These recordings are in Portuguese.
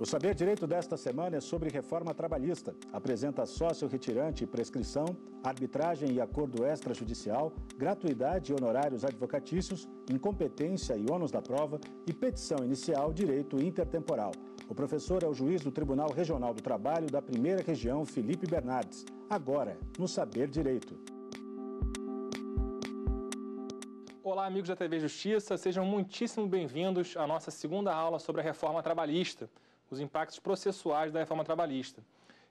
O Saber Direito desta semana é sobre reforma trabalhista. Apresenta sócio retirante e prescrição, arbitragem e acordo extrajudicial, gratuidade e honorários advocatícios, incompetência e ônus da prova e petição inicial direito intertemporal. O professor é o juiz do Tribunal Regional do Trabalho da Primeira Região, Felipe Bernardes. Agora, no Saber Direito. Olá, amigos da TV Justiça, sejam muitíssimo bem-vindos à nossa segunda aula sobre a reforma trabalhista os impactos processuais da reforma trabalhista.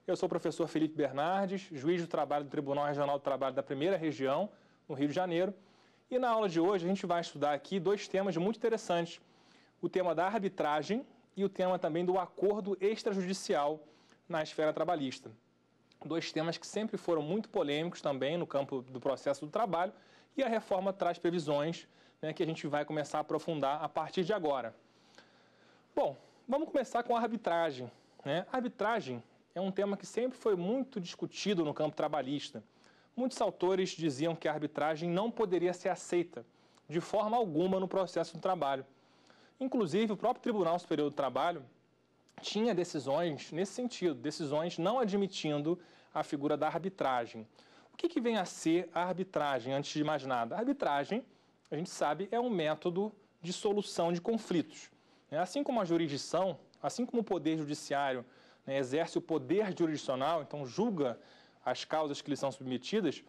Eu sou o professor Felipe Bernardes, juiz do trabalho do Tribunal Regional do Trabalho da Primeira Região, no Rio de Janeiro. E na aula de hoje a gente vai estudar aqui dois temas muito interessantes: o tema da arbitragem e o tema também do acordo extrajudicial na esfera trabalhista. Dois temas que sempre foram muito polêmicos também no campo do processo do trabalho e a reforma traz previsões né, que a gente vai começar a aprofundar a partir de agora. Bom, Vamos começar com a arbitragem. Né? A arbitragem é um tema que sempre foi muito discutido no campo trabalhista. Muitos autores diziam que a arbitragem não poderia ser aceita de forma alguma no processo do trabalho. Inclusive, o próprio Tribunal Superior do Trabalho tinha decisões nesse sentido, decisões não admitindo a figura da arbitragem. O que, que, vem a ser a arbitragem, antes de mais nada? A arbitragem, a gente sabe, é um método de solução de conflitos. É, assim como a jurisdição, assim como o poder judiciário né, exerce o poder jurisdicional, então julga as causas que lhe são submetidas,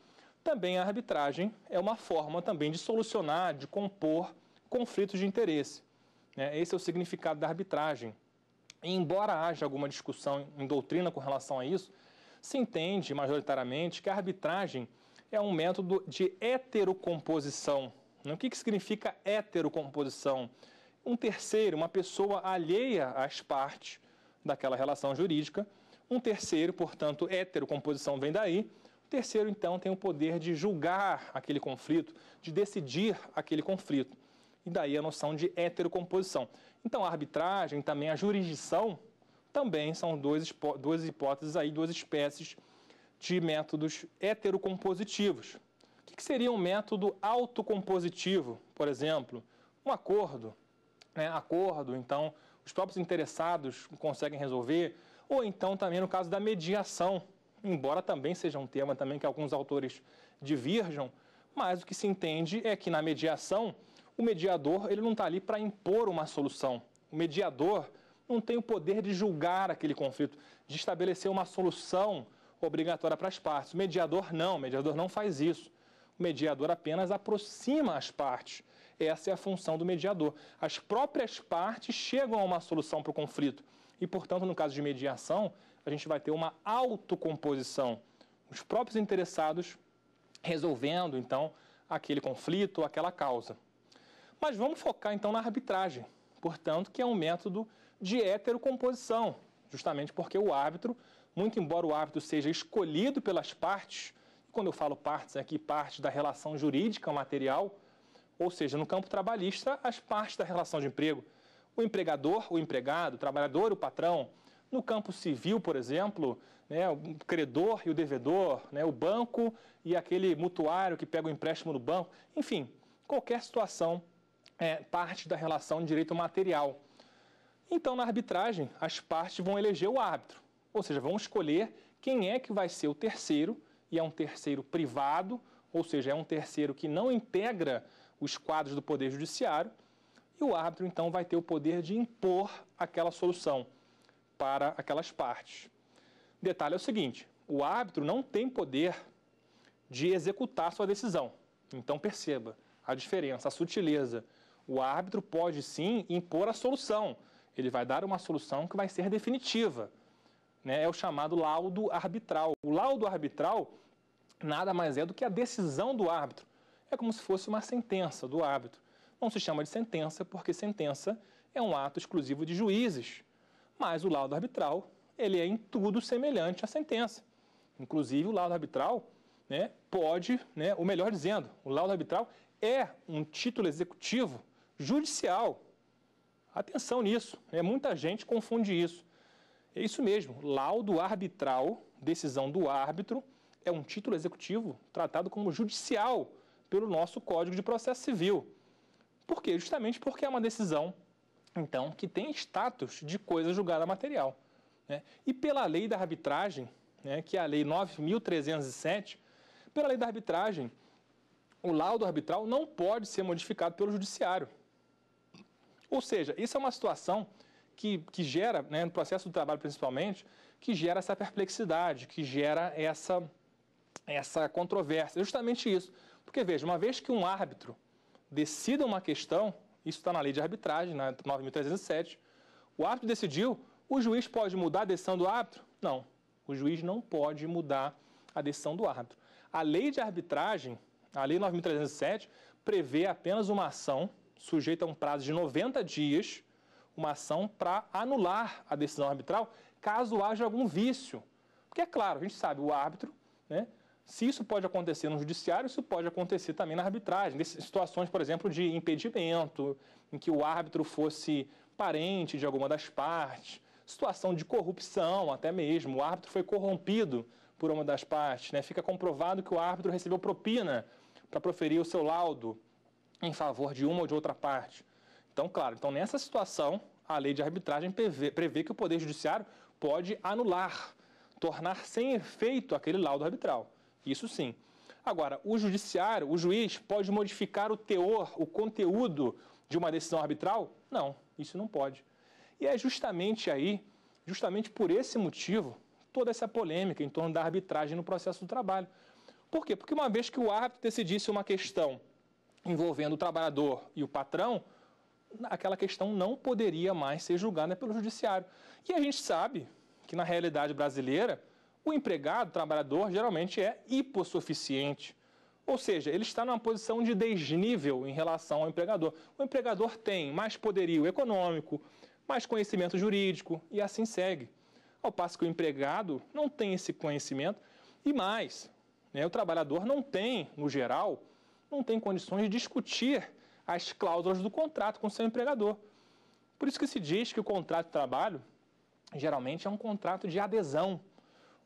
também a arbitragem é uma forma também de solucionar, de compor conflitos de interesse. Né? Esse é o significado da arbitragem. E embora haja alguma discussão em doutrina com relação a isso, se entende majoritariamente que a arbitragem é um método de heterocomposição. O que, que significa heterocomposição? um terceiro, uma pessoa alheia às partes daquela relação jurídica, um terceiro, portanto, hétero, composição vem daí, o terceiro, então, tem o poder de julgar aquele conflito, de decidir aquele conflito. E daí a noção de heterocomposição. Então, a arbitragem, também a jurisdição, também são duas duas hipóteses aí, duas espécies de métodos heterocompositivos. O que seria um método autocompositivo, por exemplo? Um acordo, né, acordo, então os próprios interessados conseguem resolver, ou então também no caso da mediação, embora também seja um tema também que alguns autores diverjam, mas o que se entende é que na mediação o mediador ele não está ali para impor uma solução. O mediador não tem o poder de julgar aquele conflito, de estabelecer uma solução obrigatória para as partes. O mediador não, o mediador não faz isso. O mediador apenas aproxima as partes essa é a função do mediador. As próprias partes chegam a uma solução para o conflito. E, portanto, no caso de mediação, a gente vai ter uma autocomposição. Os próprios interessados resolvendo, então, aquele conflito, aquela causa. Mas vamos focar, então, na arbitragem, portanto, que é um método de heterocomposição, justamente porque o árbitro, muito embora o árbitro seja escolhido pelas partes, quando eu falo partes aqui, parte da relação jurídica material, ou seja, no campo trabalhista, as partes da relação de emprego. O empregador, o empregado, o trabalhador, o patrão. No campo civil, por exemplo, né, o credor e o devedor, né, o banco e aquele mutuário que pega o empréstimo no banco. Enfim, qualquer situação é parte da relação de direito material. Então, na arbitragem, as partes vão eleger o árbitro, ou seja, vão escolher quem é que vai ser o terceiro, e é um terceiro privado, ou seja, é um terceiro que não integra os quadros do Poder Judiciário, e o árbitro então vai ter o poder de impor aquela solução para aquelas partes. Detalhe é o seguinte: o árbitro não tem poder de executar sua decisão. Então perceba a diferença, a sutileza. O árbitro pode sim impor a solução. Ele vai dar uma solução que vai ser definitiva. Né? É o chamado laudo arbitral. O laudo arbitral nada mais é do que a decisão do árbitro é como se fosse uma sentença do árbitro. Não se chama de sentença porque sentença é um ato exclusivo de juízes, mas o laudo arbitral ele é em tudo semelhante à sentença. Inclusive o laudo arbitral né, pode, né, ou melhor dizendo, o laudo arbitral é um título executivo judicial. Atenção nisso, né? muita gente confunde isso. É isso mesmo, laudo arbitral, decisão do árbitro, é um título executivo tratado como judicial pelo nosso Código de Processo Civil. Por quê? Justamente porque é uma decisão, então, que tem status de coisa julgada material. Né? E pela lei da arbitragem, né, que é a Lei 9.307, pela lei da arbitragem, o laudo arbitral não pode ser modificado pelo judiciário. Ou seja, isso é uma situação que, que gera, né, no processo do trabalho principalmente, que gera essa perplexidade, que gera essa, essa controvérsia. É justamente isso. Porque, veja, uma vez que um árbitro decida uma questão, isso está na lei de arbitragem, na né, 9.307, o árbitro decidiu, o juiz pode mudar a decisão do árbitro? Não, o juiz não pode mudar a decisão do árbitro. A lei de arbitragem, a lei 9.307, prevê apenas uma ação sujeita a um prazo de 90 dias, uma ação para anular a decisão arbitral, caso haja algum vício. Porque, é claro, a gente sabe, o árbitro né, se isso pode acontecer no judiciário, isso pode acontecer também na arbitragem. Situações, por exemplo, de impedimento, em que o árbitro fosse parente de alguma das partes, situação de corrupção até mesmo. O árbitro foi corrompido por uma das partes. Né? Fica comprovado que o árbitro recebeu propina para proferir o seu laudo em favor de uma ou de outra parte. Então, claro, então nessa situação, a lei de arbitragem prevê, prevê que o Poder Judiciário pode anular, tornar sem efeito aquele laudo arbitral. Isso sim. Agora, o judiciário, o juiz, pode modificar o teor, o conteúdo de uma decisão arbitral? Não, isso não pode. E é justamente aí, justamente por esse motivo, toda essa polêmica em torno da arbitragem no processo do trabalho. Por quê? Porque uma vez que o árbitro decidisse uma questão envolvendo o trabalhador e o patrão, aquela questão não poderia mais ser julgada pelo judiciário. E a gente sabe que na realidade brasileira, o empregado, o trabalhador, geralmente é hipossuficiente. Ou seja, ele está numa posição de desnível em relação ao empregador. O empregador tem mais poderio econômico, mais conhecimento jurídico e assim segue. Ao passo que o empregado não tem esse conhecimento e mais, né, o trabalhador não tem, no geral, não tem condições de discutir as cláusulas do contrato com seu empregador. Por isso que se diz que o contrato de trabalho geralmente é um contrato de adesão,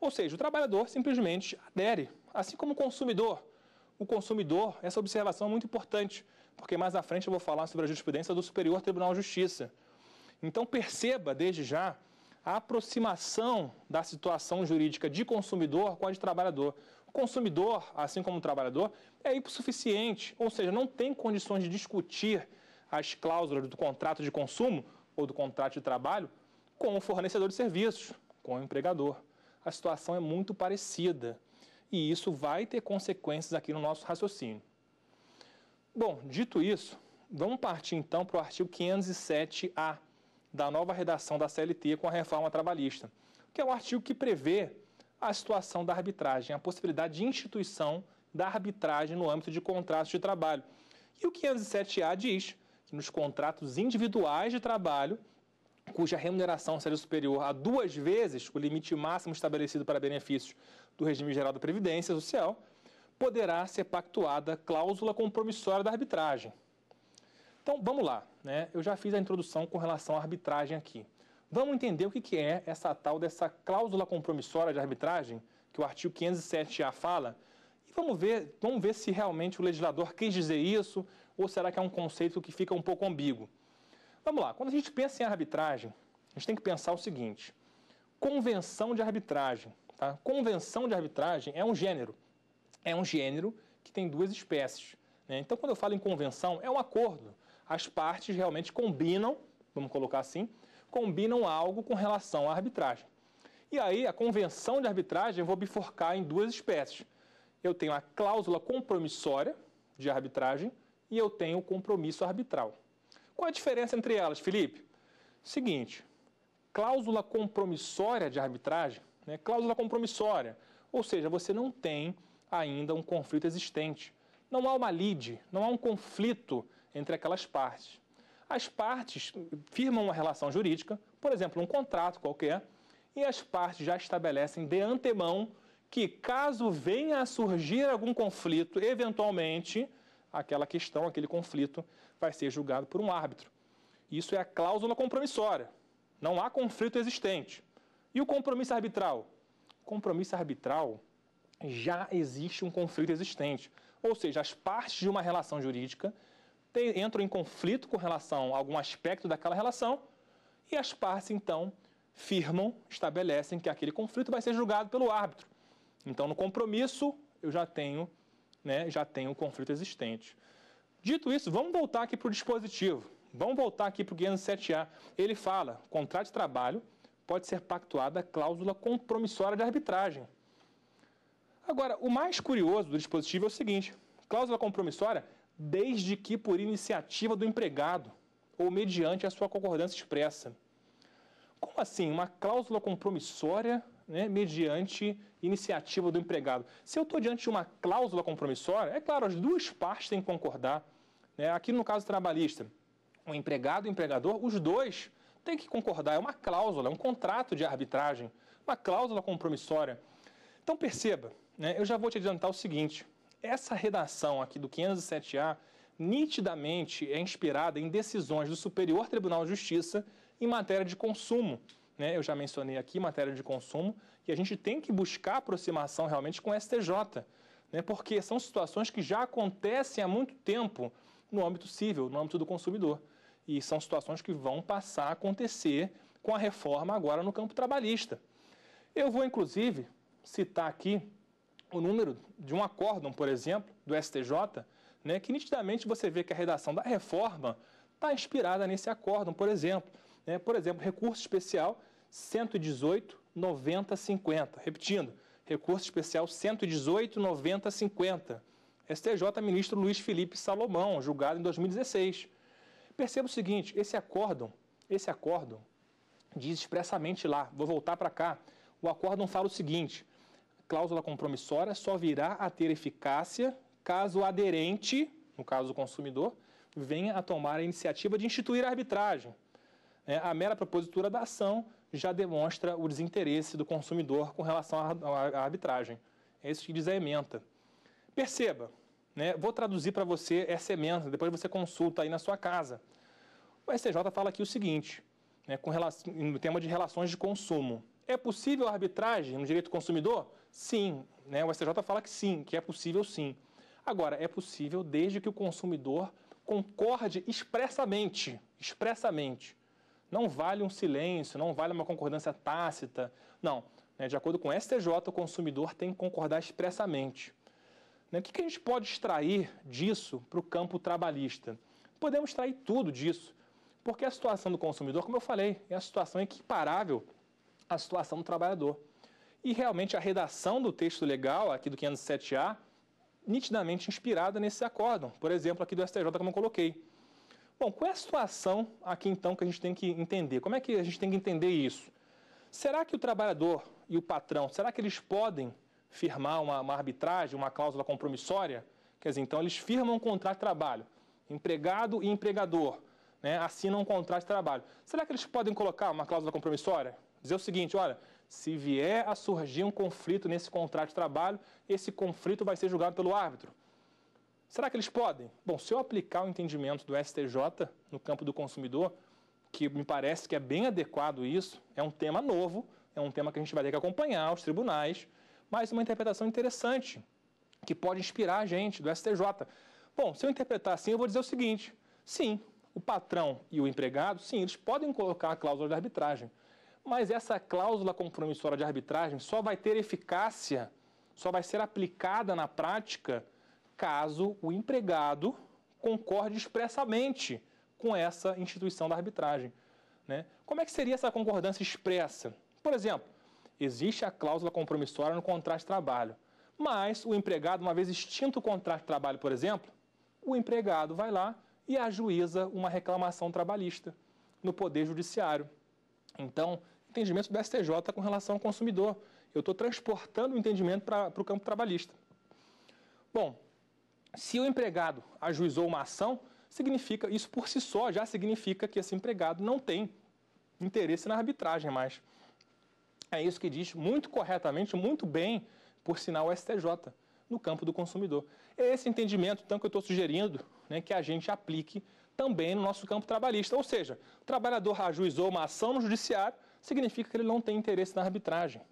ou seja, o trabalhador simplesmente adere, assim como o consumidor. O consumidor, essa observação é muito importante, porque mais à frente eu vou falar sobre a jurisprudência do Superior Tribunal de Justiça. Então perceba desde já a aproximação da situação jurídica de consumidor com a de trabalhador. O consumidor, assim como o trabalhador, é hipossuficiente, ou seja, não tem condições de discutir as cláusulas do contrato de consumo ou do contrato de trabalho com o fornecedor de serviços, com o empregador a situação é muito parecida. E isso vai ter consequências aqui no nosso raciocínio. Bom, dito isso, vamos partir então para o artigo 507-A da nova redação da CLT com a reforma trabalhista, que é o artigo que prevê a situação da arbitragem, a possibilidade de instituição da arbitragem no âmbito de contratos de trabalho. E o 507-A diz que nos contratos individuais de trabalho, cuja remuneração seja superior a duas vezes o limite máximo estabelecido para benefícios do regime geral da Previdência Social, poderá ser pactuada cláusula compromissória da arbitragem. Então, vamos lá. Né? Eu já fiz a introdução com relação à arbitragem aqui. Vamos entender o que é essa tal dessa cláusula compromissória de arbitragem, que o artigo 507A fala, e vamos ver, vamos ver se realmente o legislador quis dizer isso, ou será que é um conceito que fica um pouco ambíguo. Vamos lá, quando a gente pensa em arbitragem, a gente tem que pensar o seguinte: convenção de arbitragem. Tá? Convenção de arbitragem é um gênero. É um gênero que tem duas espécies. Né? Então, quando eu falo em convenção, é um acordo. As partes realmente combinam, vamos colocar assim, combinam algo com relação à arbitragem. E aí, a convenção de arbitragem eu vou bifurcar em duas espécies. Eu tenho a cláusula compromissória de arbitragem e eu tenho o compromisso arbitral. Qual a diferença entre elas, Felipe? Seguinte, cláusula compromissória de arbitragem, né? cláusula compromissória, ou seja, você não tem ainda um conflito existente. Não há uma lide, não há um conflito entre aquelas partes. As partes firmam uma relação jurídica, por exemplo, um contrato qualquer, e as partes já estabelecem de antemão que, caso venha a surgir algum conflito, eventualmente, aquela questão, aquele conflito vai ser julgado por um árbitro. Isso é a cláusula compromissória. Não há conflito existente. E o compromisso arbitral? Compromisso arbitral já existe um conflito existente. Ou seja, as partes de uma relação jurídica tem, entram em conflito com relação a algum aspecto daquela relação e as partes, então, firmam, estabelecem que aquele conflito vai ser julgado pelo árbitro. Então, no compromisso, eu já tenho né, já tem um conflito existente. Dito isso, vamos voltar aqui para o dispositivo. Vamos voltar aqui para o 7A. Ele fala: contrato de trabalho pode ser pactuada cláusula compromissória de arbitragem. Agora, o mais curioso do dispositivo é o seguinte: cláusula compromissória, desde que por iniciativa do empregado ou mediante a sua concordância expressa. Como assim? Uma cláusula compromissória né, mediante iniciativa do empregado. Se eu estou diante de uma cláusula compromissória, é claro, as duas partes têm que concordar. Né? Aqui no caso trabalhista, o empregado e o empregador, os dois têm que concordar. É uma cláusula, é um contrato de arbitragem, uma cláusula compromissória. Então perceba, né, eu já vou te adiantar o seguinte: essa redação aqui do 507A nitidamente é inspirada em decisões do Superior Tribunal de Justiça em matéria de consumo né, eu já mencionei aqui, matéria de consumo, e a gente tem que buscar aproximação realmente com o STJ, né, porque são situações que já acontecem há muito tempo no âmbito civil, no âmbito do consumidor. E são situações que vão passar a acontecer com a reforma agora no campo trabalhista. Eu vou, inclusive, citar aqui o número de um acórdão, por exemplo, do STJ, né, que nitidamente você vê que a redação da reforma está inspirada nesse acórdão, por exemplo. Né? Por exemplo, recurso especial 118 90 50. Repetindo, recurso especial 118 90 50. STJ ministro Luiz Felipe Salomão, julgado em 2016. Perceba o seguinte, esse acórdão, esse acórdão diz expressamente lá, vou voltar para cá, o acórdão fala o seguinte, cláusula compromissória só virá a ter eficácia caso o aderente, no caso o consumidor, venha a tomar a iniciativa de instituir a arbitragem é, a mera propositura da ação já demonstra o desinteresse do consumidor com relação à arbitragem. É isso que diz a ementa. Perceba, né, vou traduzir para você essa ementa, depois você consulta aí na sua casa. O STJ fala aqui o seguinte, né, com relação, no tema de relações de consumo. É possível arbitragem no direito do consumidor? Sim. Né, o STJ fala que sim, que é possível sim. Agora, é possível desde que o consumidor concorde expressamente, expressamente, não vale um silêncio, não vale uma concordância tácita. Não. Né, de acordo com o STJ, o consumidor tem que concordar expressamente. Né, o que a gente pode extrair disso para o campo trabalhista? Podemos extrair tudo disso, porque a situação do consumidor, como eu falei, é a situação equiparável à situação do trabalhador. E realmente a redação do texto legal, aqui do 507A, nitidamente inspirada nesse acórdão, por exemplo, aqui do STJ, como eu coloquei. Bom, qual é a situação aqui então que a gente tem que entender? Como é que a gente tem que entender isso? Será que o trabalhador e o patrão, será que eles podem firmar uma, uma arbitragem, uma cláusula compromissória? Quer dizer, então eles firmam um contrato de trabalho, empregado e empregador, né, assinam um contrato de trabalho. Será que eles podem colocar uma cláusula compromissória? Dizer o seguinte, olha, se vier a surgir um conflito nesse contrato de trabalho, esse conflito vai ser julgado pelo árbitro. Será que eles podem? Bom, se eu aplicar o entendimento do STJ no campo do consumidor, que me parece que é bem adequado isso, é um tema novo, é um tema que a gente vai ter que acompanhar os tribunais, mas uma interpretação interessante, que pode inspirar a gente do STJ. Bom, se eu interpretar assim, eu vou dizer o seguinte: sim, o patrão e o empregado, sim, eles podem colocar a cláusula de arbitragem, mas essa cláusula compromissória de arbitragem só vai ter eficácia, só vai ser aplicada na prática caso o empregado concorde expressamente com essa instituição da arbitragem. Né? Como é que seria essa concordância expressa? Por exemplo, existe a cláusula compromissória no contrato de trabalho, mas o empregado, uma vez extinto o contrato de trabalho, por exemplo, o empregado vai lá e ajuiza uma reclamação trabalhista no Poder Judiciário. Então, entendimento do STJ com relação ao consumidor. Eu estou transportando o entendimento para o campo trabalhista. Bom, se o empregado ajuizou uma ação, significa isso por si só já significa que esse empregado não tem interesse na arbitragem mais. É isso que diz muito corretamente, muito bem, por sinal, o STJ no campo do consumidor. É esse entendimento, então, que eu estou sugerindo né, que a gente aplique também no nosso campo trabalhista. Ou seja, o trabalhador ajuizou uma ação no judiciário, significa que ele não tem interesse na arbitragem.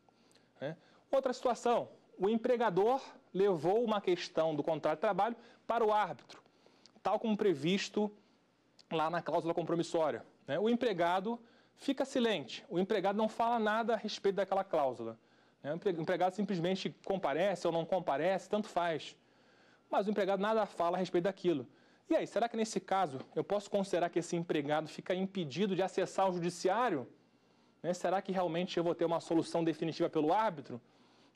Né? Outra situação, o empregador levou uma questão do contrato de trabalho para o árbitro, tal como previsto lá na cláusula compromissória. Né? O empregado fica silente, o empregado não fala nada a respeito daquela cláusula. Né? O empregado simplesmente comparece ou não comparece, tanto faz. Mas o empregado nada fala a respeito daquilo. E aí, será que nesse caso eu posso considerar que esse empregado fica impedido de acessar o judiciário? Né? Será que realmente eu vou ter uma solução definitiva pelo árbitro?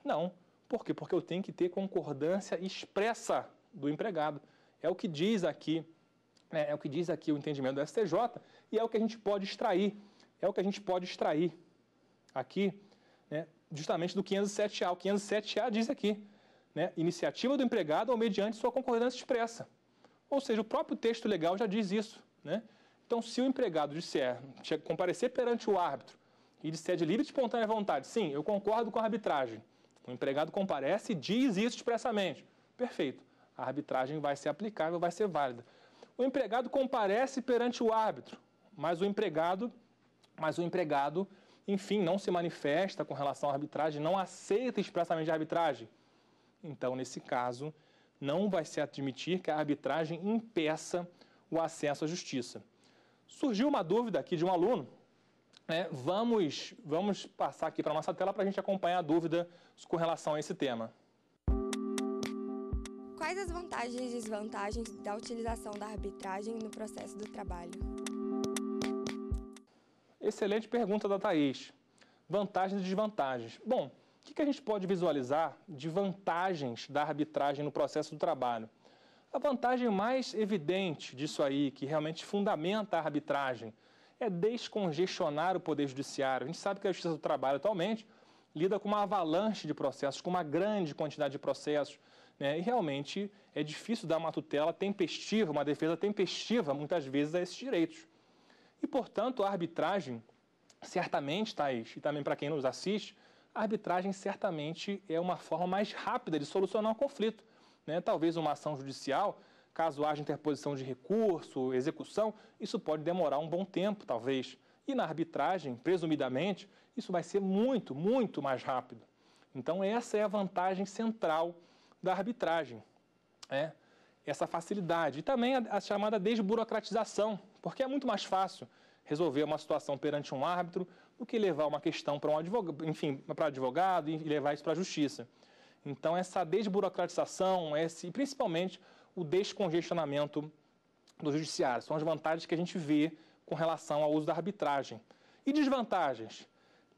Não. Por quê? Porque eu tenho que ter concordância expressa do empregado. É o que diz aqui, é, é o que diz aqui o entendimento do STJ e é o que a gente pode extrair, é o que a gente pode extrair aqui, né, justamente do 507A. O 507A diz aqui, né, iniciativa do empregado ou mediante sua concordância expressa. Ou seja, o próprio texto legal já diz isso, né? Então, se o empregado disser, comparecer perante o árbitro e disser de livre e espontânea vontade, sim, eu concordo com a arbitragem, o empregado comparece e diz isso expressamente. Perfeito. A arbitragem vai ser aplicável, vai ser válida. O empregado comparece perante o árbitro, mas o empregado, mas o empregado, enfim, não se manifesta com relação à arbitragem, não aceita expressamente a arbitragem. Então, nesse caso, não vai se admitir que a arbitragem impeça o acesso à justiça. Surgiu uma dúvida aqui de um aluno é, vamos, vamos passar aqui para a nossa tela para a gente acompanhar a dúvida com relação a esse tema. Quais as vantagens e desvantagens da utilização da arbitragem no processo do trabalho? Excelente pergunta da Thaís. Vantagens e desvantagens. Bom, o que a gente pode visualizar de vantagens da arbitragem no processo do trabalho? A vantagem mais evidente disso aí, que realmente fundamenta a arbitragem, é descongestionar o Poder Judiciário. A gente sabe que a Justiça do Trabalho atualmente lida com uma avalanche de processos, com uma grande quantidade de processos. Né? E realmente é difícil dar uma tutela tempestiva, uma defesa tempestiva, muitas vezes, a esses direitos. E, portanto, a arbitragem, certamente, Thaís, e também para quem nos assiste, a arbitragem certamente é uma forma mais rápida de solucionar o conflito. Né? Talvez uma ação judicial Caso haja interposição de recurso, execução, isso pode demorar um bom tempo, talvez. E na arbitragem, presumidamente, isso vai ser muito, muito mais rápido. Então, essa é a vantagem central da arbitragem. Né? Essa facilidade. E também a, chamada desburocratização, porque é muito mais fácil resolver uma situação perante um árbitro do que levar uma questão para um advogado, enfim, para advogado e levar isso para a justiça. Então, essa desburocratização, esse, principalmente o descongestionamento do judiciário. São as vantagens que a gente vê com relação ao uso da arbitragem. E desvantagens?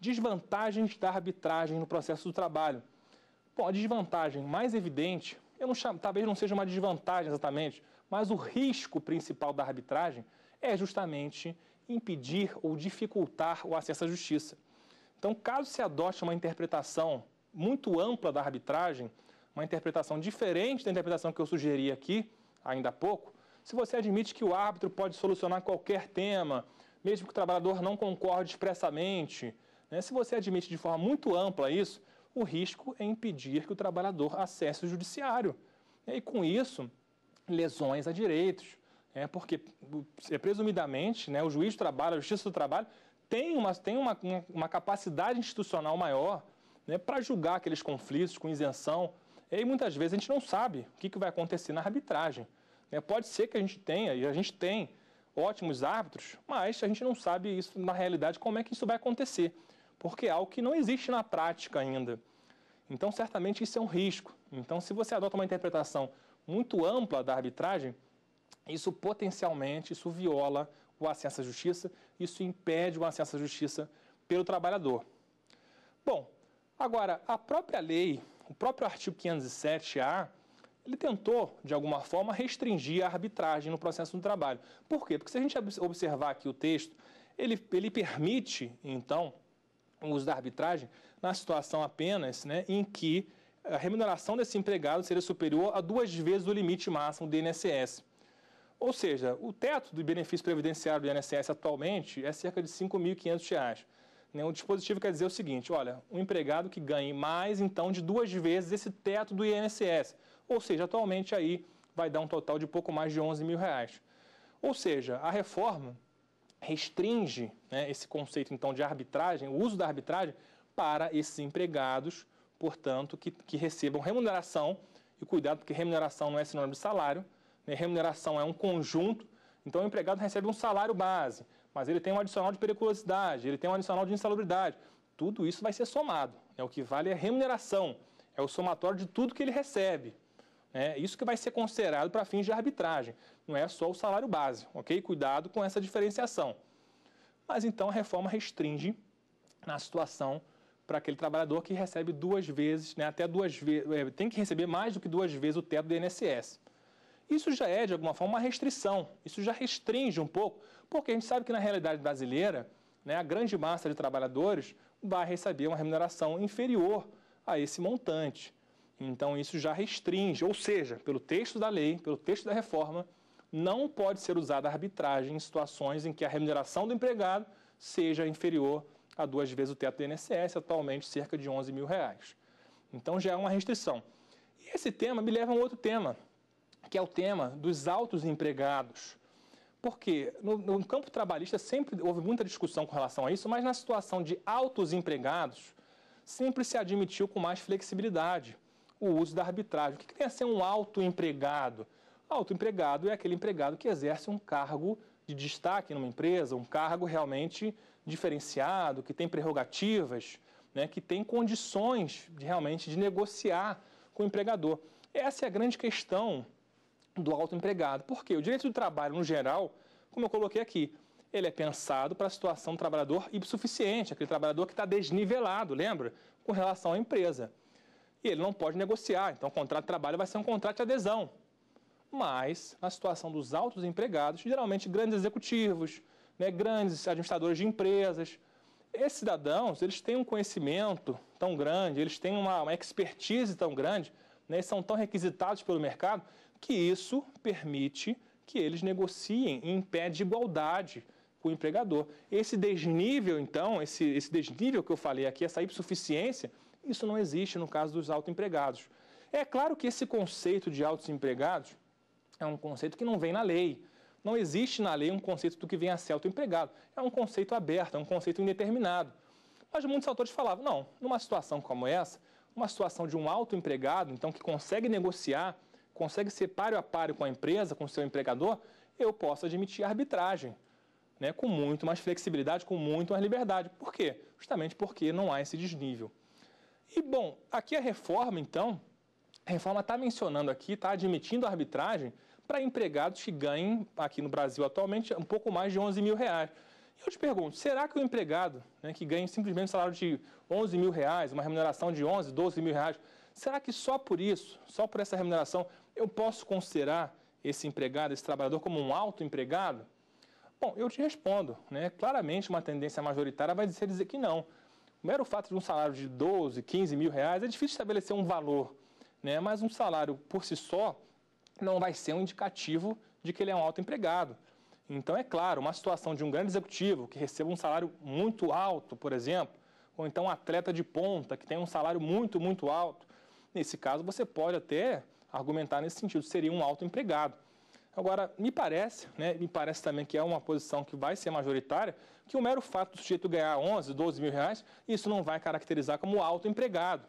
Desvantagens da arbitragem no processo do trabalho. Bom, a desvantagem mais evidente, eu não chamo, talvez não seja uma desvantagem exatamente, mas o risco principal da arbitragem é justamente impedir ou dificultar o acesso à justiça. Então, caso se adote uma interpretação muito ampla da arbitragem, uma interpretação diferente da interpretação que eu sugeri aqui, ainda há pouco, se você admite que o árbitro pode solucionar qualquer tema, mesmo que o trabalhador não concorde expressamente, né, se você admite de forma muito ampla isso, o risco é impedir que o trabalhador acesse o judiciário. e com isso, lesões a direitos. Né, porque, é, presumidamente, né, o juiz do trabalho, a justiça do trabalho, tem uma, tem uma, uma capacidade institucional maior né, para julgar aqueles conflitos com isenção e muitas vezes a gente não sabe o que, que vai acontecer na arbitragem. Né? Pode ser que a gente tenha, e a gente tem, ótimos árbitros, mas a gente não sabe isso na realidade como é que isso vai acontecer, porque é algo que não existe na prática ainda. Então, certamente isso é um risco. Então, se você adota uma interpretação muito ampla da arbitragem, isso potencialmente, isso viola o acesso à justiça, isso impede o acesso à justiça pelo trabalhador. Bom, agora, a própria lei o próprio artigo 507-A, ele tentou, de alguma forma, restringir a arbitragem no processo do trabalho. Por quê? Porque se a gente observar aqui o texto, ele, ele permite, então, o uso da arbitragem na situação apenas né, em que a remuneração desse empregado seria superior a duas vezes o limite máximo do INSS. Ou seja, o teto do benefício previdenciário do INSS atualmente é cerca de R$ 5.500. Né? O dispositivo quer dizer o seguinte: olha, um empregado que ganhe mais, então, de duas vezes esse teto do INSS. Ou seja, atualmente aí vai dar um total de pouco mais de 11 mil reais. Ou seja, a reforma restringe né, esse conceito, então, de arbitragem, o uso da arbitragem, para esses empregados, portanto, que, que recebam remuneração. E cuidado, porque remuneração não é sinônimo de salário, né? remuneração é um conjunto. Então, o empregado recebe um salário base mas ele tem um adicional de periculosidade, ele tem um adicional de insalubridade. Tudo isso vai ser somado. É O que vale é remuneração, é o somatório de tudo que ele recebe. É isso que vai ser considerado para fins de arbitragem, não é só o salário base, ok? Cuidado com essa diferenciação. Mas então a reforma restringe na situação para aquele trabalhador que recebe duas vezes, né, até duas vezes, é, tem que receber mais do que duas vezes o teto do INSS. Isso já é, de alguma forma, uma restrição, isso já restringe um pouco, porque a gente sabe que na realidade brasileira, né, a grande massa de trabalhadores vai receber uma remuneração inferior a esse montante. Então, isso já restringe, ou seja, pelo texto da lei, pelo texto da reforma, não pode ser usada arbitragem em situações em que a remuneração do empregado seja inferior a duas vezes o teto do INSS, atualmente cerca de 11 mil reais. Então já é uma restrição. E esse tema me leva a um outro tema, que é o tema dos altos empregados. Porque no, no campo trabalhista sempre houve muita discussão com relação a isso, mas na situação de altos empregados, sempre se admitiu com mais flexibilidade o uso da arbitragem. O que, que tem a ser um alto empregado? Alto empregado é aquele empregado que exerce um cargo de destaque numa empresa, um cargo realmente diferenciado, que tem prerrogativas, né, que tem condições de, realmente de negociar com o empregador. Essa é a grande questão do autoempregado. Por quê? O direito do trabalho, no geral, como eu coloquei aqui, ele é pensado para a situação do trabalhador insuficiente, aquele trabalhador que está desnivelado, lembra? Com relação à empresa. E ele não pode negociar, então o contrato de trabalho vai ser um contrato de adesão. Mas, na situação dos altos empregados, geralmente grandes executivos, né, grandes administradores de empresas, esses cidadãos, eles têm um conhecimento tão grande, eles têm uma, uma expertise tão grande, né, são tão requisitados pelo mercado que isso permite que eles negociem em pé de igualdade com o empregador. Esse desnível, então, esse, esse desnível que eu falei aqui, essa hipossuficiência, isso não existe no caso dos autoempregados. É claro que esse conceito de autoempregados é um conceito que não vem na lei. Não existe na lei um conceito do que vem a ser autoempregado. É um conceito aberto, é um conceito indeterminado. Mas muitos autores falavam, não, numa situação como essa, uma situação de um autoempregado, então que consegue negociar, consegue ser páreo a páreo com a empresa, com o seu empregador, eu posso admitir arbitragem, né, com muito mais flexibilidade, com muito mais liberdade. Por quê? Justamente porque não há esse desnível. E, bom, aqui a reforma, então, a reforma está mencionando aqui, está admitindo arbitragem para empregados que ganhem, aqui no Brasil atualmente, um pouco mais de 11 mil reais. Eu te pergunto, será que o empregado né, que ganha simplesmente um salário de 11 mil reais, uma remuneração de 11, 12 mil reais, será que só por isso, só por essa remuneração, eu posso considerar esse empregado, esse trabalhador como um autoempregado? Bom, eu te respondo, né, claramente uma tendência majoritária vai dizer, dizer que não. O mero fato de um salário de 12, 15 mil reais, é difícil estabelecer um valor, né, mas um salário por si só não vai ser um indicativo de que ele é um autoempregado. empregado então, é claro, uma situação de um grande executivo que receba um salário muito alto, por exemplo, ou então um atleta de ponta que tem um salário muito, muito alto, nesse caso você pode até argumentar nesse sentido, seria um alto empregado. Agora, me parece, né, me parece também que é uma posição que vai ser majoritária, que o mero fato do sujeito ganhar 11, 12 mil reais, isso não vai caracterizar como alto empregado.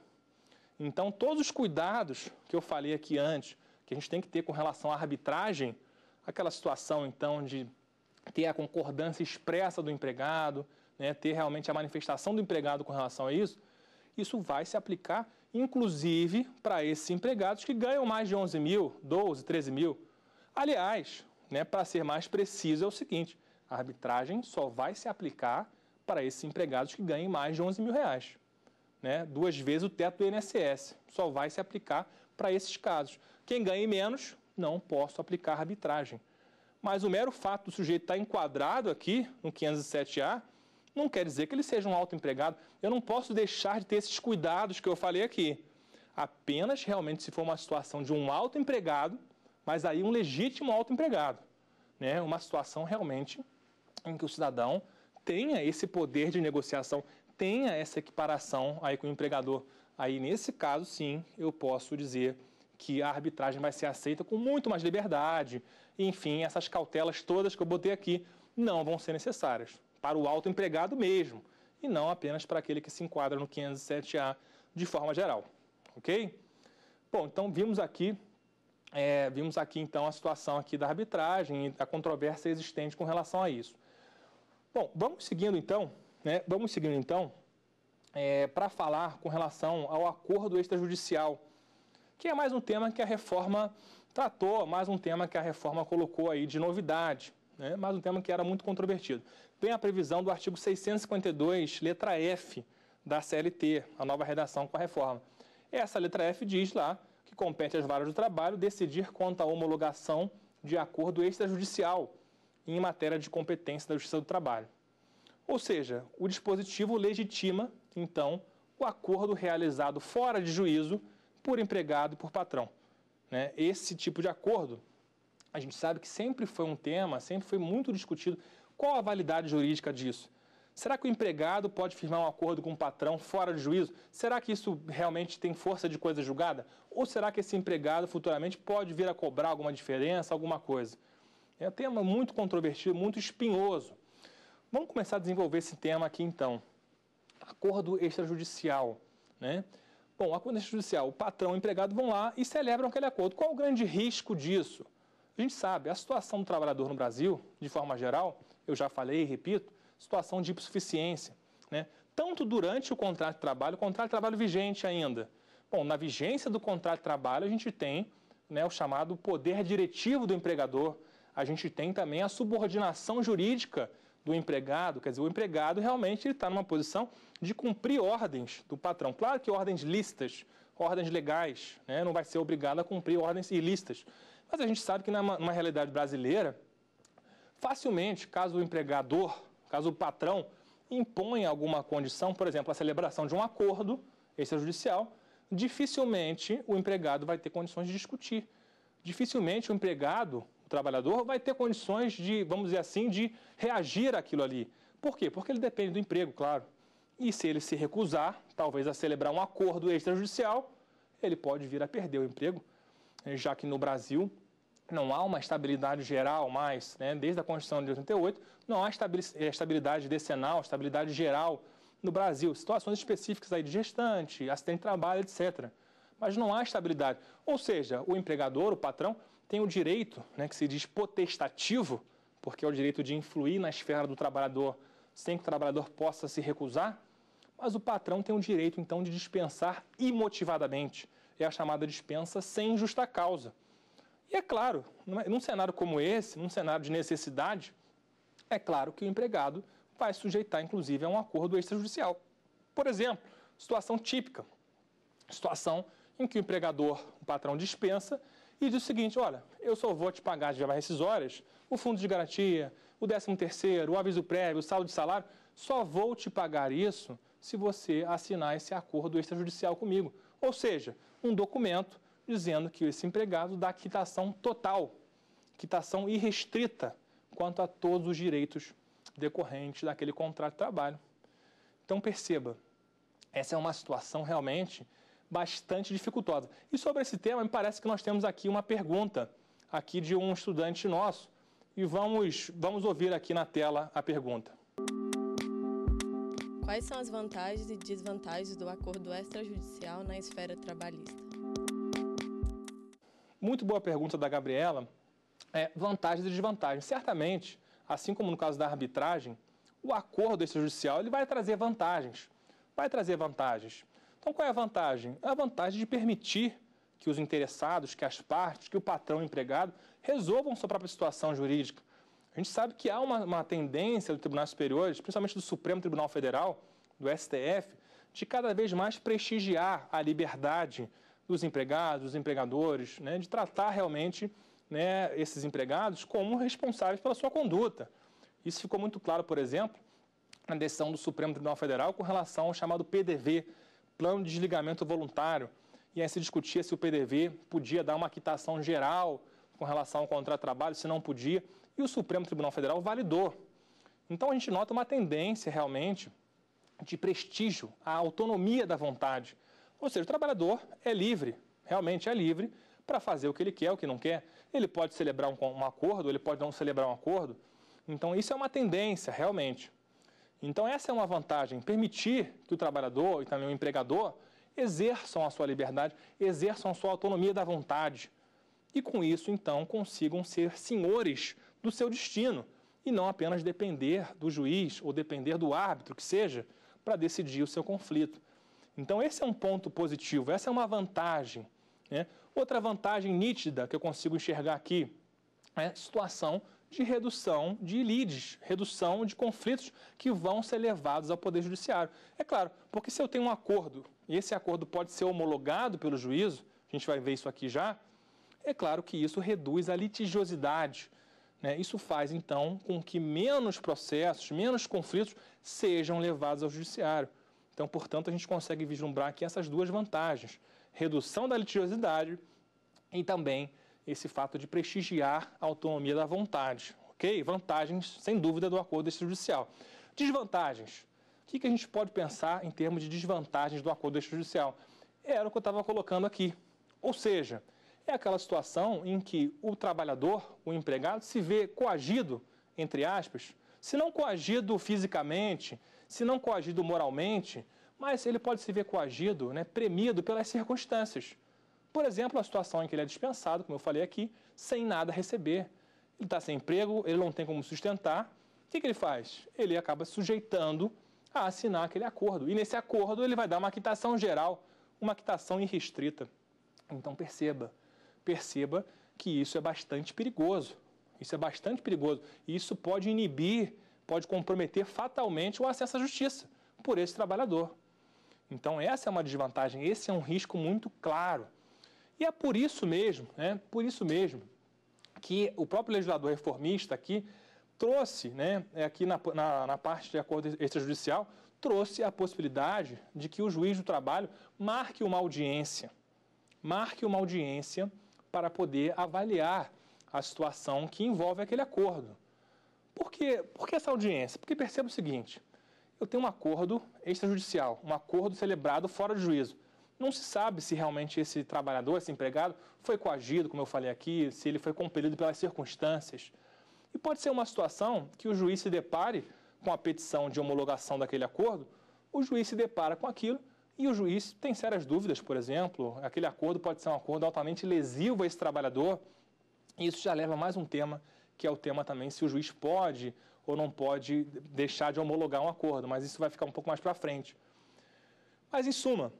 Então, todos os cuidados que eu falei aqui antes, que a gente tem que ter com relação à arbitragem, aquela situação então de ter a concordância expressa do empregado, né, ter realmente a manifestação do empregado com relação a isso, isso vai se aplicar inclusive para esses empregados que ganham mais de 11 mil, 12, 13 mil. Aliás, né, para ser mais preciso, é o seguinte: a arbitragem só vai se aplicar para esses empregados que ganhem mais de 11 mil reais. Né? Duas vezes o teto do INSS. Só vai se aplicar para esses casos. Quem ganha menos não posso aplicar arbitragem. Mas o mero fato do sujeito estar tá enquadrado aqui no 507A não quer dizer que ele seja um autoempregado. Eu não posso deixar de ter esses cuidados que eu falei aqui. Apenas realmente se for uma situação de um autoempregado, mas aí um legítimo autoempregado. Né? Uma situação realmente em que o cidadão tenha esse poder de negociação, tenha essa equiparação aí com o empregador. Aí, nesse caso, sim, eu posso dizer que a arbitragem vai ser aceita com muito mais liberdade. Enfim, essas cautelas todas que eu botei aqui não vão ser necessárias para o autoempregado mesmo e não apenas para aquele que se enquadra no 507A de forma geral, ok? Bom, então vimos aqui é, vimos aqui então a situação aqui da arbitragem e a controvérsia existente com relação a isso. Bom, vamos seguindo então, né, vamos seguindo então é, para falar com relação ao acordo extrajudicial que é mais um tema que a reforma tratou, mais um tema que a reforma colocou aí de novidade, né? mas um tema que era muito controvertido. Tem a previsão do artigo 652, letra F, da CLT, a nova redação com a reforma. Essa letra F diz lá que compete às varas do trabalho decidir quanto à homologação de acordo extrajudicial em matéria de competência da Justiça do Trabalho. Ou seja, o dispositivo legitima, então, o acordo realizado fora de juízo por empregado e por patrão. Né? Esse tipo de acordo, a gente sabe que sempre foi um tema, sempre foi muito discutido. Qual a validade jurídica disso? Será que o empregado pode firmar um acordo com o patrão fora de juízo? Será que isso realmente tem força de coisa julgada? Ou será que esse empregado futuramente pode vir a cobrar alguma diferença, alguma coisa? É um tema muito controvertido, muito espinhoso. Vamos começar a desenvolver esse tema aqui então. Acordo extrajudicial. Né? Bom, a condição judicial, o patrão e o empregado vão lá e celebram aquele acordo. Qual o grande risco disso? A gente sabe, a situação do trabalhador no Brasil, de forma geral, eu já falei e repito, situação de hipossuficiência, né? tanto durante o contrato de trabalho, o contrato de trabalho vigente ainda. Bom, na vigência do contrato de trabalho, a gente tem né, o chamado poder diretivo do empregador, a gente tem também a subordinação jurídica do empregado, quer dizer, o empregado realmente está numa posição de cumprir ordens do patrão. Claro que ordens lícitas, ordens legais, né, não vai ser obrigado a cumprir ordens ilícitas. Mas a gente sabe que numa, numa realidade brasileira, facilmente, caso o empregador, caso o patrão impõe alguma condição, por exemplo, a celebração de um acordo extrajudicial, dificilmente o empregado vai ter condições de discutir. Dificilmente o empregado o trabalhador vai ter condições de, vamos dizer assim, de reagir àquilo ali. Por quê? Porque ele depende do emprego, claro. E se ele se recusar, talvez a celebrar um acordo extrajudicial, ele pode vir a perder o emprego, né, já que no Brasil não há uma estabilidade geral mais, né? desde a Constituição de 88, não há eh, estabilidade decenal, estabilidade geral no Brasil, situações específicas aí de gestante, acidente de trabalho, etc. Mas não há estabilidade. Ou seja, o empregador, o patrão, tem o direito, né, que se diz potestativo, porque é o direito de influir na esfera do trabalhador sem que o trabalhador possa se recusar, mas o patrão tem o direito, então, de dispensar imotivadamente. É a chamada dispensa sem justa causa. E é claro, num cenário como esse, num cenário de necessidade, é claro que o empregado vai sujeitar, inclusive, a um acordo extrajudicial. Por exemplo, situação típica, situação em que o empregador, o patrão dispensa e diz o seguinte, olha, eu só vou te pagar as verbas rescisórias, o fundo de garantia, o 13 terceiro, o aviso prévio, o saldo de salário, só vou te pagar isso se você assinar esse acordo extrajudicial comigo. Ou seja, um documento dizendo que esse empregado dá quitação total, quitação irrestrita quanto a todos os direitos decorrentes daquele contrato de trabalho. Então perceba, essa é uma situação realmente bastante dificultosa. E sobre esse tema, me parece que nós temos aqui uma pergunta aqui de um estudante nosso e vamos, vamos ouvir aqui na tela a pergunta. Quais são as vantagens e desvantagens do acordo extrajudicial na esfera trabalhista? Muito boa pergunta da Gabriela. É, vantagens e desvantagens. Certamente, assim como no caso da arbitragem, o acordo extrajudicial ele vai trazer vantagens. Vai trazer vantagens então, qual é a vantagem? A vantagem de permitir que os interessados, que as partes, que o patrão o empregado resolvam sua própria situação jurídica. A gente sabe que há uma, uma tendência dos tribunais superiores, principalmente do Supremo Tribunal Federal, do STF, de cada vez mais prestigiar a liberdade dos empregados, dos empregadores, né, de tratar realmente né, esses empregados como responsáveis pela sua conduta. Isso ficou muito claro, por exemplo, na decisão do Supremo Tribunal Federal com relação ao chamado PDV, plano de desligamento voluntário, e aí se discutia se o PDV podia dar uma quitação geral com relação ao contrato de trabalho, se não podia, e o Supremo Tribunal Federal validou. Então a gente nota uma tendência realmente de prestígio à autonomia da vontade. Ou seja, o trabalhador é livre, realmente é livre para fazer o que ele quer, o que não quer. Ele pode celebrar um, um acordo, ele pode não celebrar um acordo. Então isso é uma tendência, realmente. Então, essa é uma vantagem, permitir que o trabalhador e também o empregador exerçam a sua liberdade, exerçam a sua autonomia da vontade. E com isso, então, consigam ser senhores do seu destino e não apenas depender do juiz ou depender do árbitro que seja para decidir o seu conflito. Então, esse é um ponto positivo, essa é uma vantagem. Né? Outra vantagem nítida que eu consigo enxergar aqui é a situação de redução de leads, redução de conflitos que vão ser levados ao Poder Judiciário. É claro, porque se eu tenho um acordo e esse acordo pode ser homologado pelo juízo, a gente vai ver isso aqui já, é claro que isso reduz a litigiosidade. Né? Isso faz, então, com que menos processos, menos conflitos sejam levados ao Judiciário. Então, portanto, a gente consegue vislumbrar aqui essas duas vantagens: redução da litigiosidade e também esse fato de prestigiar a autonomia da vontade. Ok? Vantagens, sem dúvida, do acordo extrajudicial. Desvantagens. O que, que a gente pode pensar em termos de desvantagens do acordo extrajudicial? Era o que eu estava colocando aqui. Ou seja, é aquela situação em que o trabalhador, o empregado, se vê coagido, entre aspas, se não coagido fisicamente, se não coagido moralmente, mas ele pode se ver coagido, né, premido pelas circunstâncias. Por exemplo, a situação em que ele é dispensado, como eu falei aqui, sem nada receber. Ele está sem emprego, ele não tem como sustentar. O que, que ele faz? Ele acaba sujeitando a assinar aquele acordo. E nesse acordo ele vai dar uma quitação geral, uma quitação irrestrita. Então perceba, perceba que isso é bastante perigoso. Isso é bastante perigoso. E isso pode inibir, pode comprometer fatalmente o acesso à justiça por esse trabalhador. Então essa é uma desvantagem, esse é um risco muito claro. E é por isso mesmo, né, por isso mesmo, que o próprio legislador reformista aqui trouxe, né, é, aqui na, na, na parte de acordo extrajudicial, trouxe a possibilidade de que o juiz do trabalho marque uma audiência, marque uma audiência para poder avaliar a situação que envolve aquele acordo. Por, quê? Por que essa audiência? Porque perceba o seguinte, eu tenho um acordo extrajudicial, um acordo celebrado fora de juízo. Não se sabe se realmente esse trabalhador, esse empregado, foi coagido, como eu falei aqui, se ele foi compelido pelas circunstâncias. E pode ser uma situação que o juiz se depare com a petição de homologação daquele acordo, o juiz se depara com aquilo e o juiz tem sérias dúvidas, por exemplo, aquele acordo pode ser um acordo altamente lesivo a esse trabalhador. E isso já leva a mais um tema, que é o tema também se o juiz pode ou não pode deixar de homologar um acordo, mas isso vai ficar um pouco mais para frente. Mas, em suma,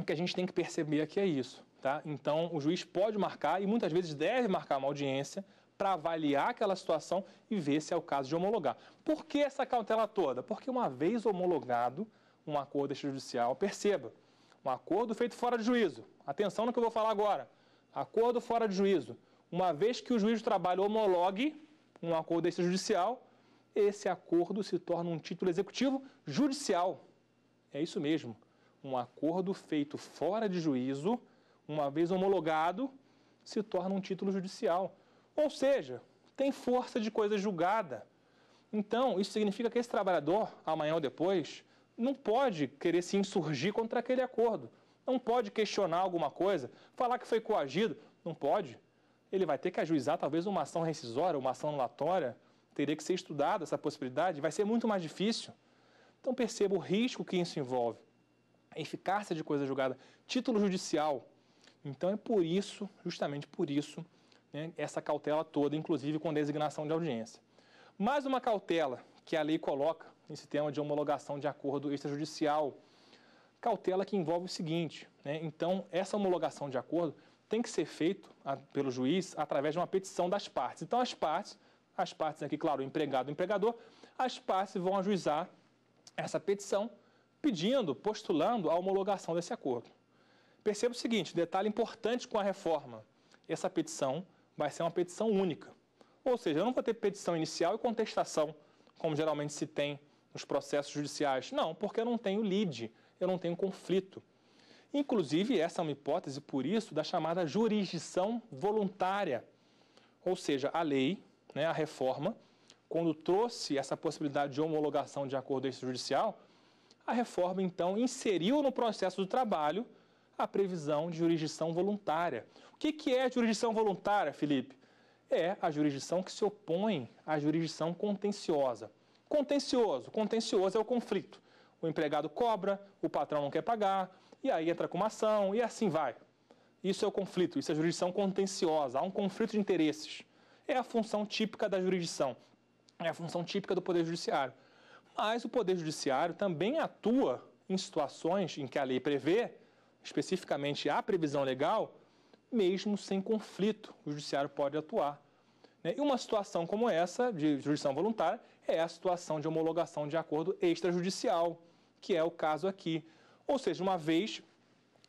o que a gente tem que perceber aqui é isso. Tá? Então, o juiz pode marcar e muitas vezes deve marcar uma audiência para avaliar aquela situação e ver se é o caso de homologar. Por que essa cautela toda? Porque uma vez homologado um acordo extrajudicial, perceba, um acordo feito fora de juízo. Atenção no que eu vou falar agora. Acordo fora de juízo. Uma vez que o juiz do trabalho homologue um acordo extrajudicial, esse acordo se torna um título executivo judicial. É isso mesmo um acordo feito fora de juízo, uma vez homologado, se torna um título judicial. Ou seja, tem força de coisa julgada. Então, isso significa que esse trabalhador, amanhã ou depois, não pode querer se insurgir contra aquele acordo. Não pode questionar alguma coisa, falar que foi coagido. Não pode. Ele vai ter que ajuizar talvez uma ação rescisória, uma ação anulatória. Teria que ser estudada essa possibilidade. Vai ser muito mais difícil. Então perceba o risco que isso envolve a eficácia de coisa julgada, título judicial. Então é por isso, justamente por isso, né, essa cautela toda, inclusive com designação de audiência. Mais uma cautela que a lei coloca nesse tema de homologação de acordo extrajudicial, cautela que envolve o seguinte, né, então essa homologação de acordo tem que ser feito pelo juiz através de uma petição das partes. Então as partes, as partes aqui, claro, o empregado e o empregador, as partes vão ajuizar essa petição pedindo, postulando a homologação desse acordo. Perceba o seguinte, detalhe importante com a reforma. Essa petição vai ser uma petição única. Ou seja, eu não vou ter petição inicial e contestação, como geralmente se tem nos processos judiciais. Não, porque eu não tenho lead, eu não tenho conflito. Inclusive, essa é uma hipótese, por isso, da chamada jurisdição voluntária. Ou seja, a lei, né, a reforma, quando trouxe essa possibilidade de homologação de acordo extrajudicial, a reforma, então, inseriu no processo do trabalho a previsão de jurisdição voluntária. O que, que é jurisdição voluntária, Felipe? É a jurisdição que se opõe à jurisdição contenciosa. Contencioso. Contencioso é o conflito. O empregado cobra, o patrão não quer pagar, e aí entra com uma ação, e assim vai. Isso é o conflito, isso é jurisdição contenciosa, há um conflito de interesses. É a função típica da jurisdição, é a função típica do Poder Judiciário. Mas o Poder Judiciário também atua em situações em que a lei prevê, especificamente a previsão legal, mesmo sem conflito, o Judiciário pode atuar. Né? E uma situação como essa, de jurisdição voluntária, é a situação de homologação de acordo extrajudicial, que é o caso aqui. Ou seja, uma vez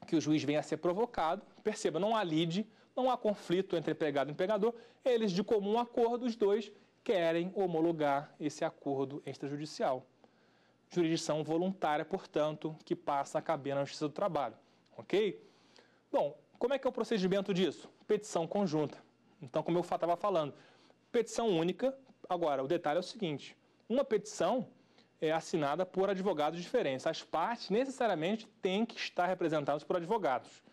que o juiz venha a ser provocado, perceba, não há lide, não há conflito entre empregado e empregador, eles de comum acordo, os dois querem homologar esse acordo extrajudicial. Jurisdição voluntária, portanto, que passa a caber na Justiça do Trabalho. Ok? Bom, como é que é o procedimento disso? Petição conjunta. Então, como eu estava falando, petição única. Agora, o detalhe é o seguinte: uma petição é assinada por advogados diferentes. As partes necessariamente têm que estar representadas por advogados.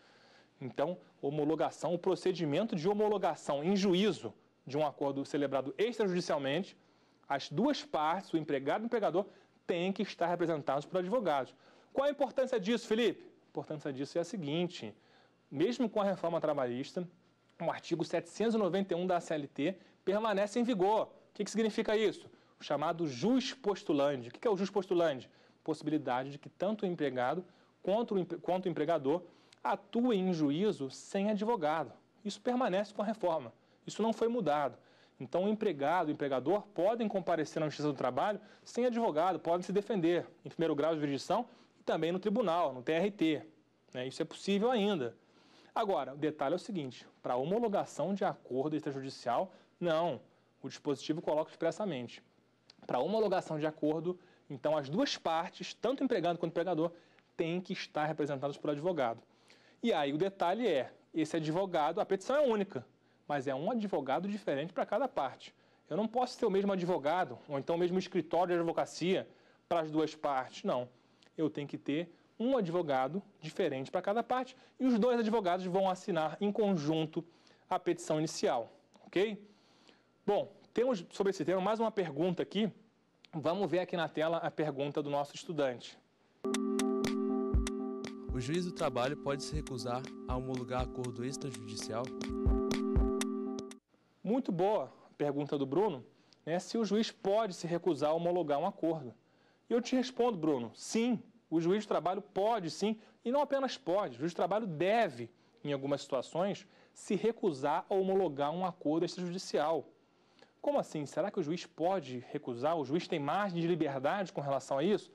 Então, homologação, o procedimento de homologação em juízo de um acordo celebrado extrajudicialmente, as duas partes, o empregado e o empregador, têm que estar representados por advogados. Qual a importância disso, Felipe? A importância disso é a seguinte: mesmo com a reforma trabalhista, o artigo 791 da CLT permanece em vigor. O que, que significa isso? O chamado jus postulante. O que, que é o jus postulante? Possibilidade de que tanto o empregado quanto o, quanto o empregador atuem em juízo sem advogado. Isso permanece com a reforma. Isso não foi mudado. Então, o empregado e o empregador podem comparecer na Justiça do Trabalho sem advogado, podem se defender em primeiro grau de jurisdição e também no tribunal, no TRT. Né? Isso é possível ainda. Agora, o detalhe é o seguinte: para homologação de acordo extrajudicial, não. O dispositivo coloca expressamente. Para homologação de acordo, então as duas partes, tanto o empregado quanto o empregador, têm que estar representadas por advogado. E aí o detalhe é: esse advogado, a petição é única, mas é um advogado diferente para cada parte. Eu não posso ter o mesmo advogado, ou então o mesmo escritório de advocacia para as duas partes. Não. Eu tenho que ter um advogado diferente para cada parte e os dois advogados vão assinar em conjunto a petição inicial, ok? Bom, temos sobre esse tema mais uma pergunta aqui. Vamos ver aqui na tela a pergunta do nosso estudante. O juiz do trabalho pode se recusar a homologar acordo extrajudicial muito boa pergunta do Bruno, né, se o juiz pode se recusar a homologar um acordo. E eu te respondo, Bruno, sim, o juiz do trabalho pode sim, e não apenas pode, o juiz do trabalho deve, em algumas situações, se recusar a homologar um acordo extrajudicial. Como assim? Será que o juiz pode recusar? O juiz tem margem de liberdade com relação a isso?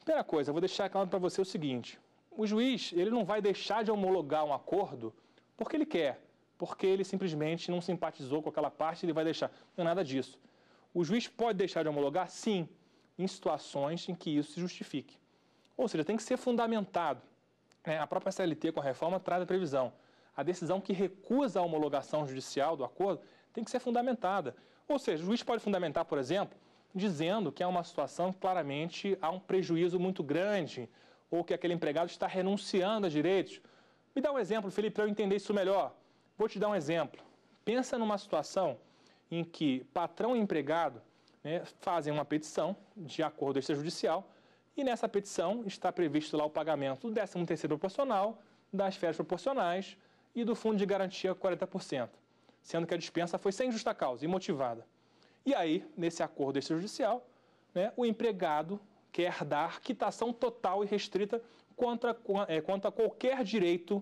Primeira coisa, eu vou deixar claro para você o seguinte: o juiz ele não vai deixar de homologar um acordo porque ele quer porque ele simplesmente não simpatizou com aquela parte, ele vai deixar. Não é nada disso. O juiz pode deixar de homologar? Sim, em situações em que isso se justifique. Ou seja, tem que ser fundamentado. Né? A própria CLT, com a reforma, traz a previsão. A decisão que recusa a homologação judicial do acordo tem que ser fundamentada. Ou seja, o juiz pode fundamentar, por exemplo, dizendo que é uma situação que claramente há um prejuízo muito grande ou que aquele empregado está renunciando a direitos. Me dá um exemplo, Felipe, para eu entender isso melhor. Vou te dar um exemplo. Pensa numa situação em que patrão e empregado né, fazem uma petição de acordo extrajudicial e nessa petição está previsto lá o pagamento do 13º proporcional, das férias proporcionais e do fundo de garantia 40%, sendo que a dispensa foi sem justa causa, imotivada. E aí, nesse acordo extrajudicial, né, o empregado quer dar quitação total e restrita contra, é, contra qualquer direito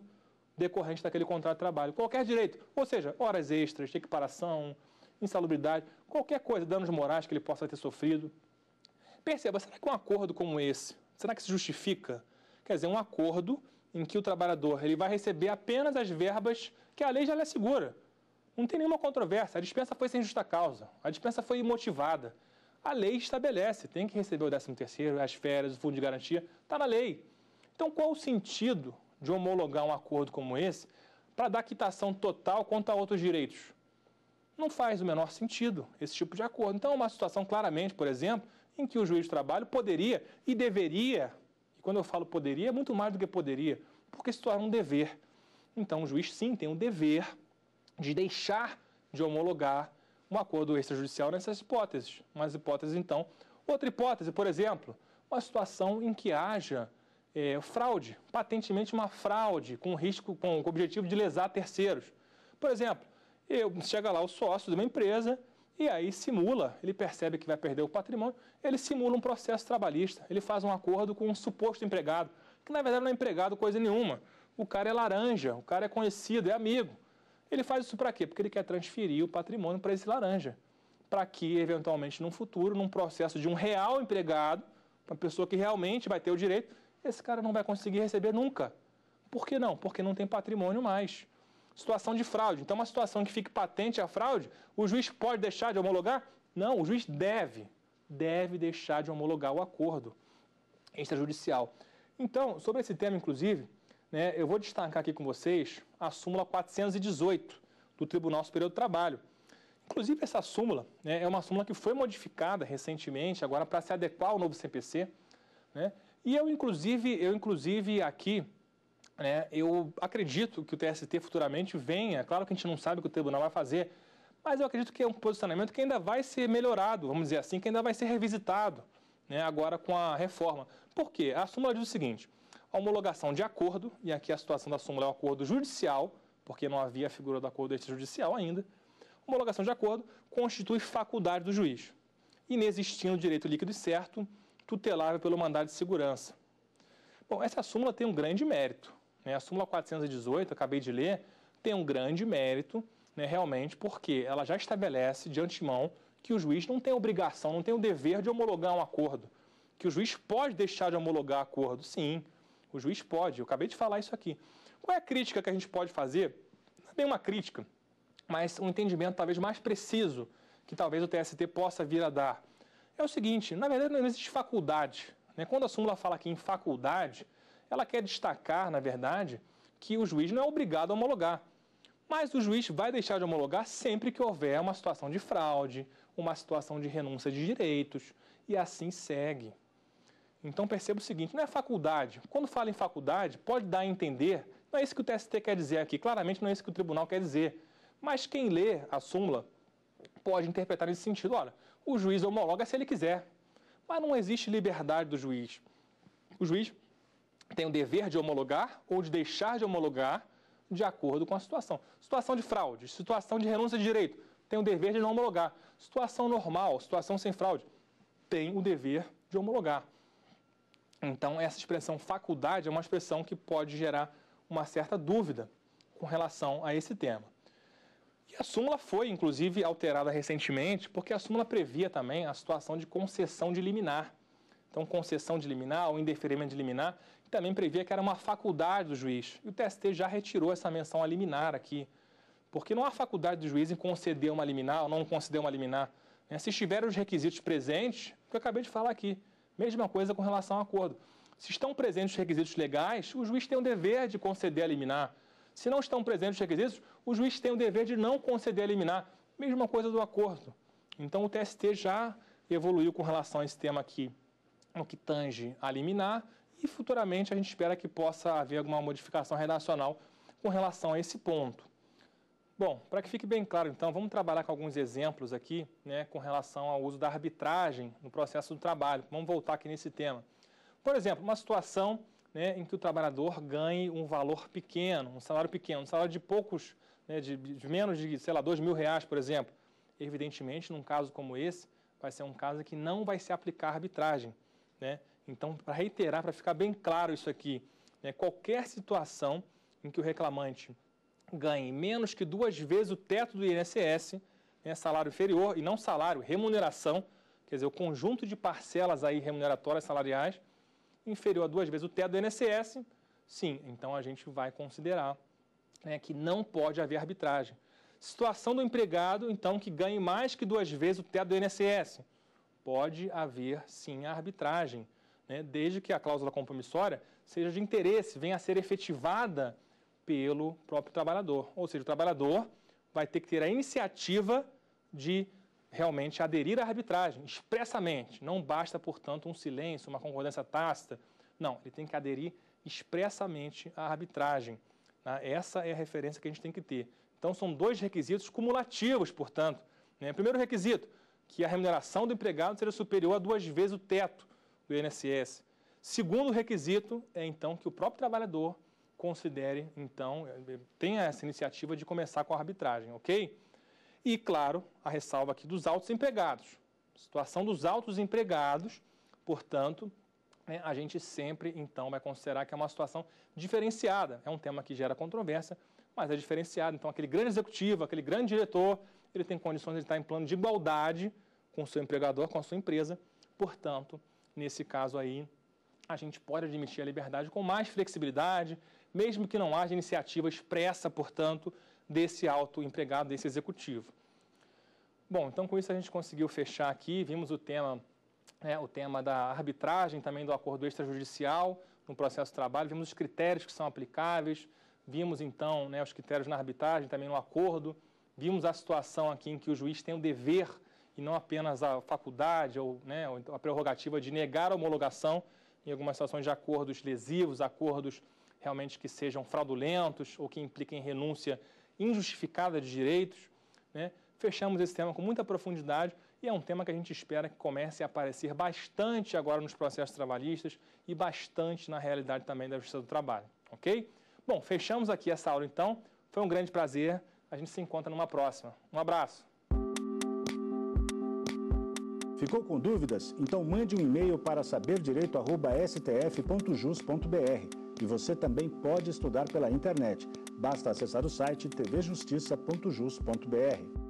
decorrente daquele contrato de trabalho. Qualquer direito, ou seja, horas extras, equiparação, insalubridade, qualquer coisa, danos morais que ele possa ter sofrido. Perceba, será que um acordo como esse, será que se justifica? Quer dizer, um acordo em que o trabalhador ele vai receber apenas as verbas que a lei já lhe assegura. Não tem nenhuma controvérsia, a dispensa foi sem justa causa, a dispensa foi imotivada. A lei estabelece, tem que receber o 13º, as férias, o fundo de garantia, está na lei. Então, qual o sentido de homologar um acordo como esse para dar quitação total quanto a outros direitos? Não faz o menor sentido esse tipo de acordo. Então, é uma situação claramente, por exemplo, em que o juiz de trabalho poderia e deveria, e quando eu falo poderia, é muito mais do que poderia, porque se torna um dever. Então, o juiz sim tem o um dever de deixar de homologar um acordo extrajudicial nessas hipóteses. Mas hipóteses, então. Outra hipótese, por exemplo, uma situação em que haja é, fraude, patentemente uma fraude, com risco, com o objetivo de lesar terceiros. Por exemplo, eu, chega lá o sócio de uma empresa e aí simula, ele percebe que vai perder o patrimônio, ele simula um processo trabalhista, ele faz um acordo com um suposto empregado, que na verdade não é empregado coisa nenhuma. O cara é laranja, o cara é conhecido, é amigo. Ele faz isso para quê? Porque ele quer transferir o patrimônio para esse laranja, para que eventualmente no futuro, num processo de um real empregado, uma pessoa que realmente vai ter o direito, esse cara não vai conseguir receber nunca. Por que não? Porque não tem patrimônio mais. Situação de fraude. Então, uma situação que fique patente a fraude, o juiz pode deixar de homologar? Não, o juiz deve, deve deixar de homologar o acordo extrajudicial. Então, sobre esse tema, inclusive, né, eu vou destacar aqui com vocês a súmula 418 do Tribunal Superior do Trabalho. Inclusive, essa súmula né, é uma súmula que foi modificada recentemente, agora para se adequar ao novo CPC. Né, e eu, inclusive, eu, inclusive aqui, né, eu acredito que o TST futuramente venha, claro que a gente não sabe o que o tribunal vai fazer, mas eu acredito que é um posicionamento que ainda vai ser melhorado, vamos dizer assim, que ainda vai ser revisitado né, agora com a reforma. Por quê? A súmula diz o seguinte, a homologação de acordo, e aqui a situação da súmula é o acordo judicial, porque não havia a figura do acordo extrajudicial ainda, homologação de acordo constitui faculdade do juiz. inexistindo direito líquido e certo, tutelável pelo mandado de segurança. Bom, essa súmula tem um grande mérito. Né? A súmula 418, acabei de ler, tem um grande mérito, né, realmente, porque ela já estabelece de antemão que o juiz não tem obrigação, não tem o dever de homologar um acordo. Que o juiz pode deixar de homologar acordo, sim. O juiz pode. Eu acabei de falar isso aqui. Qual é a crítica que a gente pode fazer? Não é bem uma crítica, mas um entendimento talvez mais preciso que talvez o TST possa vir a dar é o seguinte: na verdade, não existe faculdade. Né? Quando a súmula fala aqui em faculdade, ela quer destacar, na verdade, que o juiz não é obrigado a homologar. Mas o juiz vai deixar de homologar sempre que houver uma situação de fraude, uma situação de renúncia de direitos, e assim segue. Então perceba o seguinte: não é faculdade. Quando fala em faculdade, pode dar a entender, não é isso que o TST quer dizer aqui, claramente não é isso que o tribunal quer dizer. Mas quem lê a súmula pode interpretar nesse sentido: olha, o juiz homologa se ele quiser. Mas não existe liberdade do juiz. O juiz tem o dever de homologar ou de deixar de homologar de acordo com a situação. Situação de fraude, situação de renúncia de direito, tem o dever de não homologar. Situação normal, situação sem fraude, tem o dever de homologar. Então, essa expressão faculdade é uma expressão que pode gerar uma certa dúvida com relação a esse tema. E a súmula foi, inclusive, alterada recentemente, porque a súmula previa também a situação de concessão de liminar. Então, concessão de liminar ou indeferimento de liminar, também previa que era uma faculdade do juiz. E o TST já retirou essa menção a liminar aqui, porque não há faculdade do juiz em conceder uma liminar ou não conceder uma liminar. Né? Se estiverem os requisitos presentes, que eu acabei de falar aqui, mesma coisa com relação ao acordo. Se estão presentes os requisitos legais, o juiz tem o dever de conceder a liminar se não estão presentes os requisitos, o juiz tem o dever de não conceder a liminar. Mesma coisa do acordo. Então, o TST já evoluiu com relação a esse tema aqui, no que tange a liminar, e futuramente a gente espera que possa haver alguma modificação redacional com relação a esse ponto. Bom, para que fique bem claro, então, vamos trabalhar com alguns exemplos aqui, né, com relação ao uso da arbitragem no processo do trabalho. Vamos voltar aqui nesse tema. Por exemplo, uma situação né, em que o trabalhador ganhe um valor pequeno, um salário pequeno, um salário de poucos, né, de, de, menos de, sei lá, dois mil reais, por exemplo. Evidentemente, num caso como esse, vai ser um caso que não vai se aplicar arbitragem. Né? Então, para reiterar, para ficar bem claro isso aqui, né, qualquer situação em que o reclamante ganhe menos que duas vezes o teto do INSS, né, salário inferior e não salário, remuneração, quer dizer, o conjunto de parcelas aí remuneratórias salariais, inferior a duas vezes o teto do INSS, sim, então a gente vai considerar né, que não pode haver arbitragem. Situação do empregado, então, que ganhe mais que duas vezes o teto do INSS, pode haver sim a arbitragem, né, desde que a cláusula compromissória seja de interesse, venha a ser efetivada pelo próprio trabalhador. Ou seja, o trabalhador vai ter que ter a iniciativa de realmente aderir à arbitragem expressamente. Não basta, portanto, um silêncio, uma concordância tácita. Não, ele tem que aderir expressamente à arbitragem. Né? Essa é a referência que a gente tem que ter. Então, são dois requisitos cumulativos, portanto. Né? Primeiro requisito, que a remuneração do empregado seja superior a duas vezes o teto do INSS. Segundo requisito é, então, que o próprio trabalhador considere, então, eh, tenha essa iniciativa de começar com a arbitragem, ok? E, claro, a ressalva aqui dos altos empregados. Situação dos altos empregados, portanto, né, a gente sempre, então, vai considerar que é uma situação diferenciada. É um tema que gera controvérsia, mas é diferenciado. Então, aquele grande executivo, aquele grande diretor, ele tem condições de estar em plano de igualdade com o seu empregador, com a sua empresa. Portanto, nesse caso aí, a gente pode admitir a liberdade com mais flexibilidade, mesmo que não haja iniciativa expressa, portanto, desse alto empregado, desse executivo. Bom, então com isso a gente conseguiu fechar aqui, vimos o tema, né, o tema da arbitragem, também do acordo extrajudicial no processo de trabalho, vimos os critérios que são aplicáveis, vimos então né, os critérios na arbitragem, também no acordo, vimos a situação aqui em que o juiz tem o dever e não apenas a faculdade ou né, então a prerrogativa de negar a homologação em algumas situações de acordos lesivos, acordos realmente que sejam fraudulentos ou que impliquem renúncia injustificada de direitos. Né? Fechamos esse tema com muita profundidade e é um tema que a gente espera que comece a aparecer bastante agora nos processos trabalhistas e bastante na realidade também da Justiça do Trabalho, ok? Bom, fechamos aqui essa aula então. Foi um grande prazer. A gente se encontra numa próxima. Um abraço. Ficou com dúvidas? Então mande um e-mail para saberdireito.stf.jus.br. E você também pode estudar pela internet Basta acessar o site tvjustiça.jus.br.